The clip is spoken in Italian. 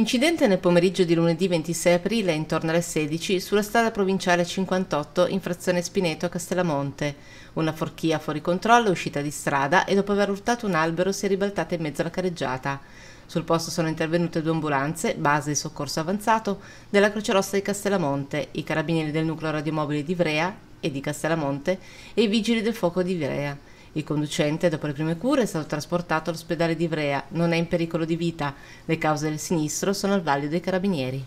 Incidente nel pomeriggio di lunedì 26 aprile intorno alle 16 sulla strada provinciale 58 in frazione Spineto a Castellamonte. Una forchia fuori controllo è uscita di strada e dopo aver urtato un albero si è ribaltata in mezzo alla careggiata. Sul posto sono intervenute due ambulanze, base di soccorso avanzato, della Croce Rossa di Castellamonte, i carabinieri del nucleo radiomobile di Ivrea e di Castellamonte e i vigili del fuoco di Ivrea. Il conducente, dopo le prime cure, è stato trasportato all'ospedale di Ivrea. Non è in pericolo di vita. Le cause del sinistro sono al vaglio dei carabinieri.